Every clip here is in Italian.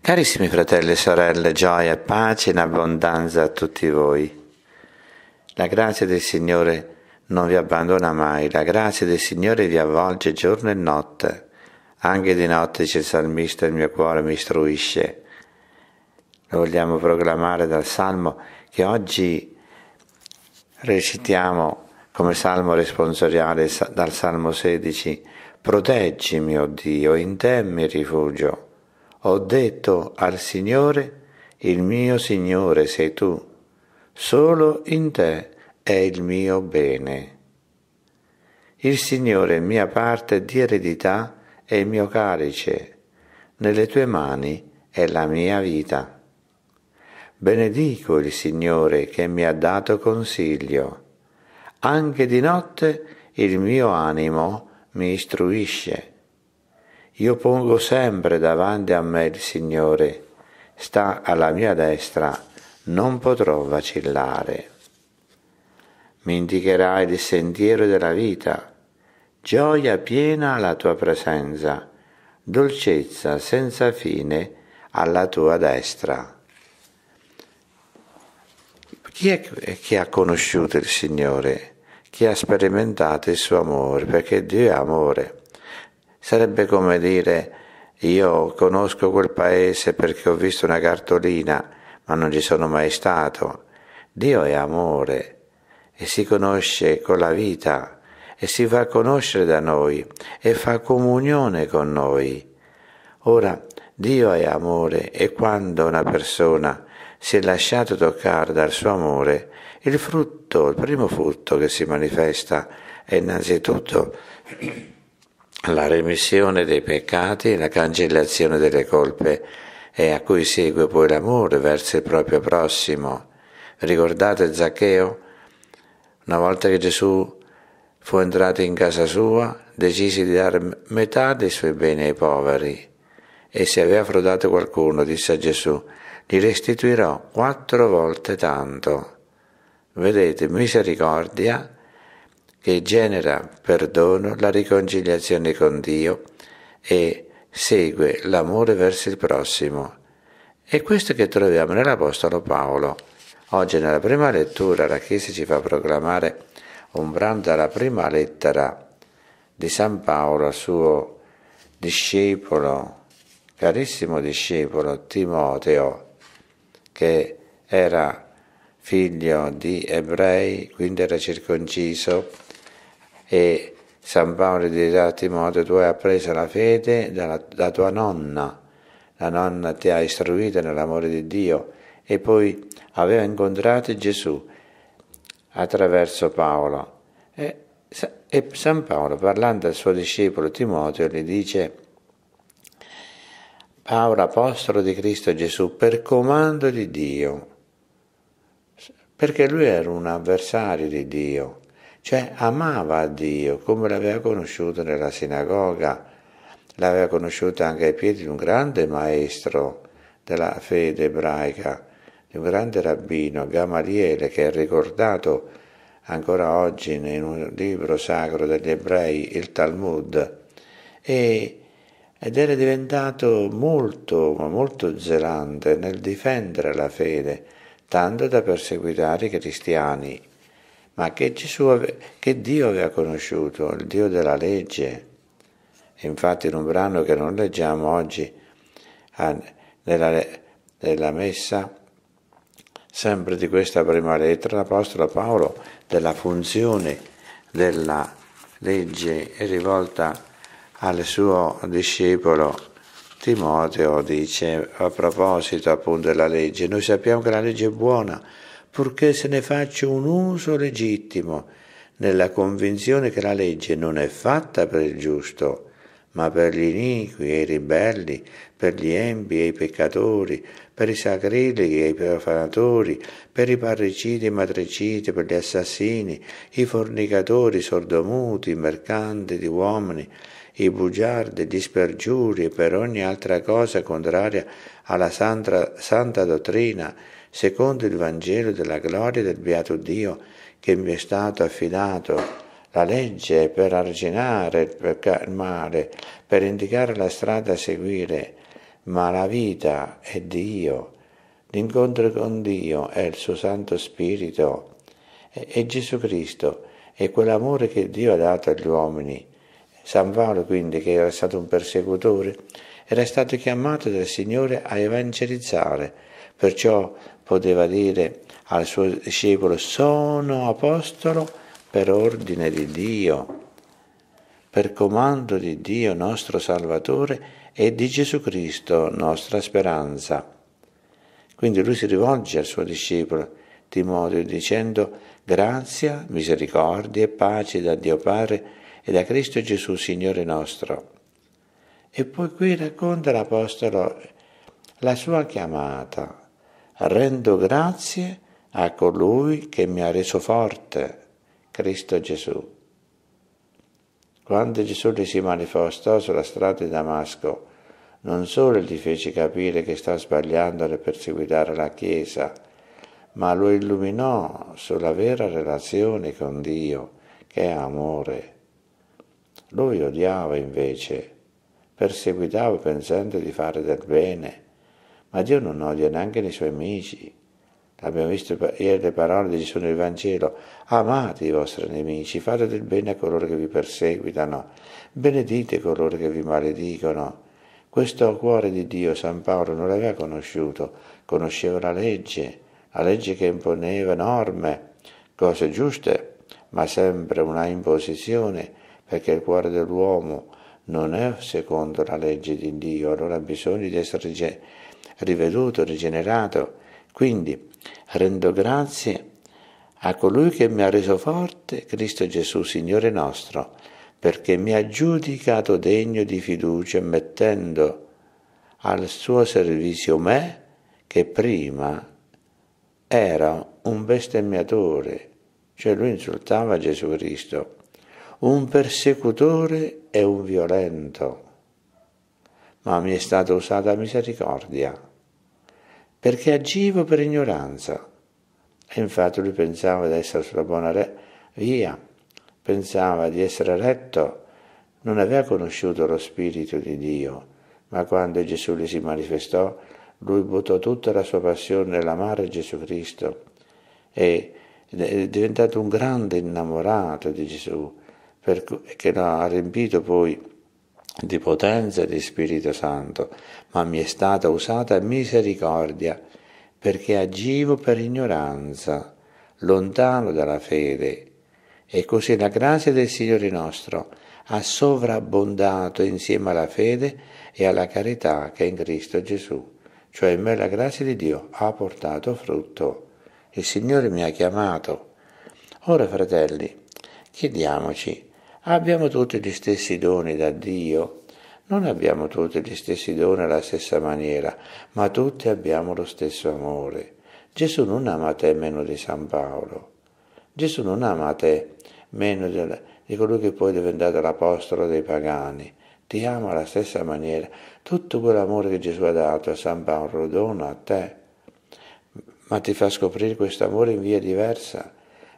Carissimi fratelli e sorelle, gioia pace in abbondanza a tutti voi. La grazia del Signore non vi abbandona mai, la grazia del Signore vi avvolge giorno e notte. Anche di notte, c'è il salmista, il mio cuore mi istruisce. Lo vogliamo proclamare dal salmo che oggi recitiamo come salmo responsoriale dal salmo 16. Proteggimi, o oh Dio, in te mi rifugio ho detto al Signore, il mio Signore sei tu, solo in te è il mio bene. Il Signore è mia parte di eredità e il mio calice, nelle tue mani è la mia vita. Benedico il Signore che mi ha dato consiglio, anche di notte il mio animo mi istruisce io pongo sempre davanti a me il Signore, sta alla mia destra, non potrò vacillare. Mi indicherai il sentiero della vita, gioia piena alla tua presenza, dolcezza senza fine alla tua destra. Chi è che ha conosciuto il Signore? Chi ha sperimentato il suo amore? Perché Dio è amore. Sarebbe come dire io conosco quel paese perché ho visto una cartolina, ma non ci sono mai stato. Dio è amore e si conosce con la vita e si fa conoscere da noi e fa comunione con noi. Ora, Dio è amore e quando una persona si è lasciata toccare dal suo amore, il frutto, il primo frutto che si manifesta è innanzitutto la remissione dei peccati, la cancellazione delle colpe e a cui segue poi l'amore verso il proprio prossimo. Ricordate Zaccheo? Una volta che Gesù fu entrato in casa sua, decise di dare metà dei suoi beni ai poveri. E se aveva frodato qualcuno, disse a Gesù, gli restituirò quattro volte tanto. Vedete, misericordia che genera perdono, la riconciliazione con Dio e segue l'amore verso il prossimo. È questo che troviamo nell'Apostolo Paolo. Oggi nella prima lettura la Chiesa ci fa proclamare un brano dalla prima lettera di San Paolo suo discepolo, carissimo discepolo Timoteo, che era figlio di ebrei, quindi era circonciso, e San Paolo dirà a Timoteo, tu hai appreso la fede dalla, da tua nonna, la nonna ti ha istruito nell'amore di Dio e poi aveva incontrato Gesù attraverso Paolo. E, e San Paolo parlando al suo discepolo Timoteo gli dice, Paolo apostolo di Cristo Gesù per comando di Dio, perché lui era un avversario di Dio cioè amava Dio come l'aveva conosciuto nella sinagoga, l'aveva conosciuto anche ai piedi di un grande maestro della fede ebraica, di un grande rabbino, Gamaliele, che è ricordato ancora oggi in un libro sacro degli ebrei, il Talmud, e, ed era diventato molto, molto zelante nel difendere la fede, tanto da perseguitare i cristiani ma che, Gesù, che Dio aveva conosciuto, il Dio della legge. Infatti in un brano che non leggiamo oggi ah, nella, nella messa, sempre di questa prima lettera, l'Apostolo Paolo, della funzione della legge è rivolta al suo discepolo Timoteo dice a proposito appunto della legge, noi sappiamo che la legge è buona, purché se ne faccia un uso legittimo, nella convinzione che la legge non è fatta per il giusto, ma per gli iniqui e i ribelli, per gli empi e i peccatori, per i sacrileghi e i profanatori, per i parricidi e i matricidi, per gli assassini, i fornicatori, i sordomuti, i mercanti di uomini, i bugiardi, gli spergiuri e per ogni altra cosa contraria alla santa, santa dottrina, secondo il Vangelo della gloria del beato Dio che mi è stato affidato, la legge per arginare il male, per indicare la strada a seguire, ma la vita è Dio, l'incontro con Dio è il suo Santo Spirito, è Gesù Cristo, è quell'amore che Dio ha dato agli uomini. San Paolo quindi, che era stato un persecutore, era stato chiamato dal Signore a evangelizzare, perciò poteva dire al suo discepolo sono apostolo per ordine di Dio, per comando di Dio nostro Salvatore e di Gesù Cristo nostra speranza. Quindi lui si rivolge al suo discepolo Timoteo dicendo grazia, misericordia e pace da Dio Padre e da Cristo Gesù Signore nostro. E poi qui racconta l'Apostolo la sua chiamata, rendo grazie a colui che mi ha reso forte, Cristo Gesù. Quando Gesù gli si manifestò sulla strada di Damasco, non solo gli fece capire che sta sbagliando nel perseguitare la Chiesa, ma lo illuminò sulla vera relazione con Dio, che è amore. Lui odiava invece, perseguitava pensando di fare del bene, ma Dio non odia neanche i suoi amici. Abbiamo visto ieri le parole di Gesù nel Vangelo, amate i vostri nemici, fate del bene a coloro che vi perseguitano, benedite coloro che vi maledicono. Questo cuore di Dio San Paolo non l'aveva conosciuto, conosceva la legge, la legge che imponeva norme, cose giuste, ma sempre una imposizione, perché il cuore dell'uomo non è secondo la legge di Dio, allora ha bisogno di essere riveduto, rigenerato. Quindi rendo grazie a colui che mi ha reso forte, Cristo Gesù, Signore nostro, perché mi ha giudicato degno di fiducia mettendo al suo servizio me, che prima era un bestemmiatore, cioè lui insultava Gesù Cristo, un persecutore e un violento ma mi è stata usata misericordia, perché agivo per ignoranza. E infatti lui pensava di essere sulla buona re via, pensava di essere retto, non aveva conosciuto lo Spirito di Dio, ma quando Gesù gli si manifestò, lui buttò tutta la sua passione nell'amare Gesù Cristo e è diventato un grande innamorato di Gesù, che lo ha riempito poi di potenza e di Spirito Santo, ma mi è stata usata misericordia, perché agivo per ignoranza, lontano dalla fede. E così la grazia del Signore nostro ha sovrabbondato insieme alla fede e alla carità che è in Cristo Gesù. Cioè in me la grazia di Dio ha portato frutto. Il Signore mi ha chiamato. Ora, fratelli, chiediamoci Abbiamo tutti gli stessi doni da Dio? Non abbiamo tutti gli stessi doni alla stessa maniera, ma tutti abbiamo lo stesso amore. Gesù non ama te meno di San Paolo. Gesù non ama te meno di colui che poi è diventato l'apostolo dei pagani. Ti ama alla stessa maniera. Tutto quell'amore che Gesù ha dato a San Paolo lo dona a te, ma ti fa scoprire questo amore in via diversa.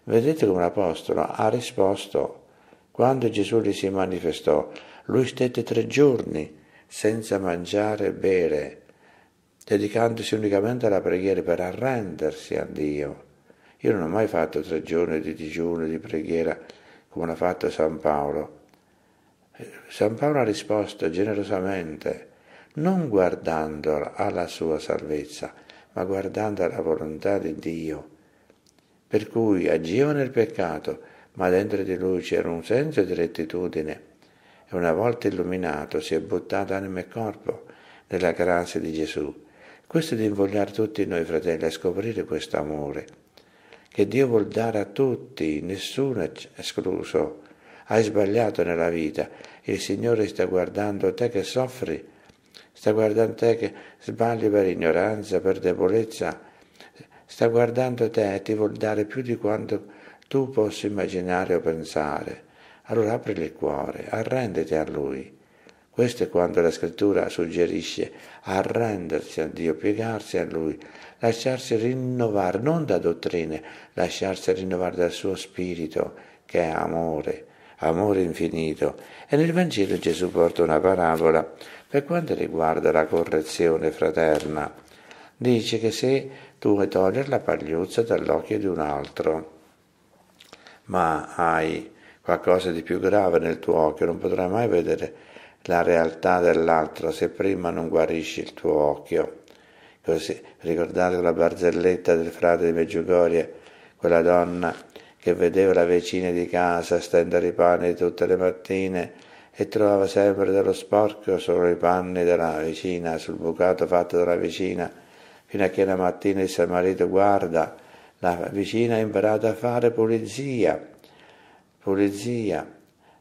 Vedete come l'apostolo ha risposto quando Gesù gli si manifestò, lui stette tre giorni senza mangiare e bere, dedicandosi unicamente alla preghiera per arrendersi a Dio. Io non ho mai fatto tre giorni di digiuno, di preghiera, come l'ha fatto San Paolo. San Paolo ha risposto generosamente, non guardando alla sua salvezza, ma guardando alla volontà di Dio. Per cui agiva nel peccato, ma dentro di lui c'era un senso di rettitudine e una volta illuminato si è buttato anima e corpo nella grazia di Gesù. Questo è di invogliare tutti noi fratelli a scoprire questo amore che Dio vuol dare a tutti, nessuno escluso. Hai sbagliato nella vita, il Signore sta guardando te che soffri, sta guardando te che sbagli per ignoranza, per debolezza, sta guardando te e ti vuol dare più di quanto tu possa immaginare o pensare, allora apri il cuore, arrenditi a Lui. Questo è quando la scrittura suggerisce arrendersi a Dio, piegarsi a Lui, lasciarsi rinnovare non da dottrine, lasciarsi rinnovare dal suo spirito che è amore, amore infinito. E nel Vangelo Gesù porta una parabola per quanto riguarda la correzione fraterna. Dice che se tu vuoi togliere la pagliuzza dall'occhio di un altro, ma hai qualcosa di più grave nel tuo occhio, non potrai mai vedere la realtà dell'altro se prima non guarisci il tuo occhio. Così, ricordate la barzelletta del frate di Meggiugorie, quella donna che vedeva la vicina di casa stendere i panni tutte le mattine e trovava sempre dello sporco solo i panni della vicina, sul bucato fatto dalla vicina, fino a che la mattina disse al marito guarda, la vicina ha imparato a fare pulizia, pulizia,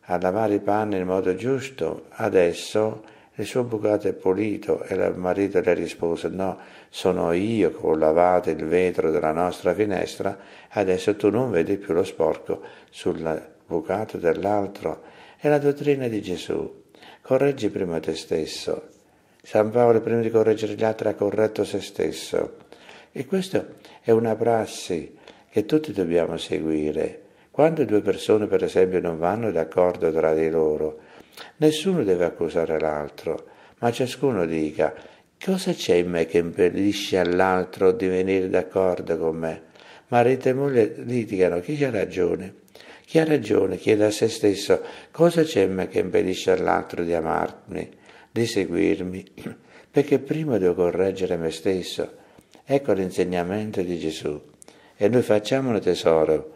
a lavare i panni in modo giusto. Adesso il suo bucato è pulito e il marito le rispose no, sono io che ho lavato il vetro della nostra finestra, adesso tu non vedi più lo sporco sul bucato dell'altro. È la dottrina di Gesù. Correggi prima te stesso. San Paolo prima di correggere gli altri ha corretto se stesso. E questa è una prassi che tutti dobbiamo seguire. Quando due persone, per esempio, non vanno d'accordo tra di loro, nessuno deve accusare l'altro, ma ciascuno dica cosa c'è in me che impedisce all'altro di venire d'accordo con me. Marito e moglie litigano chi ha ragione. Chi ha ragione chiede a se stesso cosa c'è in me che impedisce all'altro di amarmi, di seguirmi, perché prima devo correggere me stesso Ecco l'insegnamento di Gesù. E noi facciamone tesoro.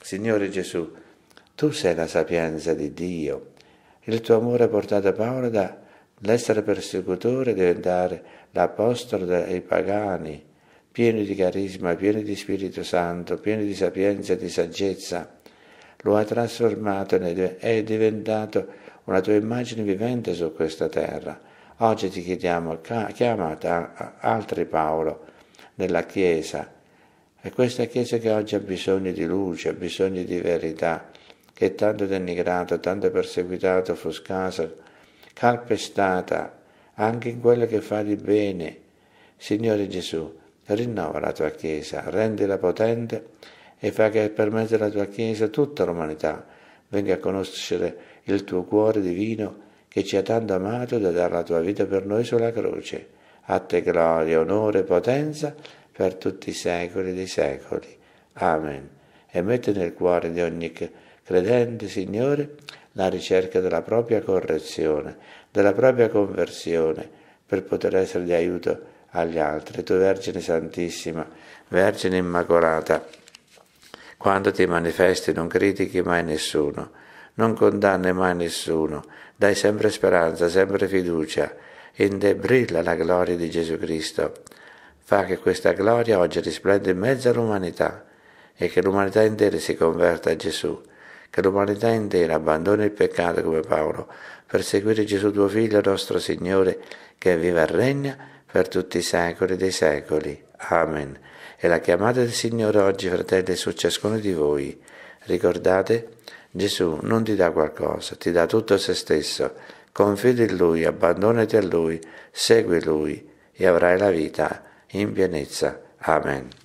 Signore Gesù, tu sei la sapienza di Dio. Il tuo amore ha portato Paolo dall'essere persecutore a diventare l'apostolo dei pagani, pieno di carisma, pieno di Spirito Santo, pieno di sapienza e di saggezza. Lo ha trasformato e è diventato una tua immagine vivente su questa terra Oggi ti chiediamo, chiamata altri Paolo nella Chiesa, è questa Chiesa che oggi ha bisogno di luce, ha bisogno di verità, che è tanto denigrata, tanto perseguitata, offuscata, calpestata, anche in quello che fa di bene. Signore Gesù, rinnova la tua Chiesa, rendila potente e fa che per mezzo della tua Chiesa tutta l'umanità venga a conoscere il tuo cuore divino che ci ha tanto amato da dare la tua vita per noi sulla croce. A te gloria, onore e potenza per tutti i secoli dei secoli. Amen. E mette nel cuore di ogni credente, Signore, la ricerca della propria correzione, della propria conversione, per poter essere di aiuto agli altri. Tu Vergine Santissima, Vergine Immacolata, quando ti manifesti non critichi mai nessuno, non condanni mai nessuno, dai sempre speranza, sempre fiducia, indebrilla la gloria di Gesù Cristo. Fa che questa gloria oggi risplenda in mezzo all'umanità e che l'umanità intera si converta a Gesù, che l'umanità intera abbandoni il peccato come Paolo, per seguire Gesù tuo Figlio, nostro Signore, che vive e regna per tutti i secoli dei secoli. Amen. E la chiamata del Signore oggi, fratelli, su ciascuno di voi. Ricordate Gesù non ti dà qualcosa, ti dà tutto se stesso. Confidi in Lui, abbandonati a Lui, segui Lui e avrai la vita in pienezza. Amen.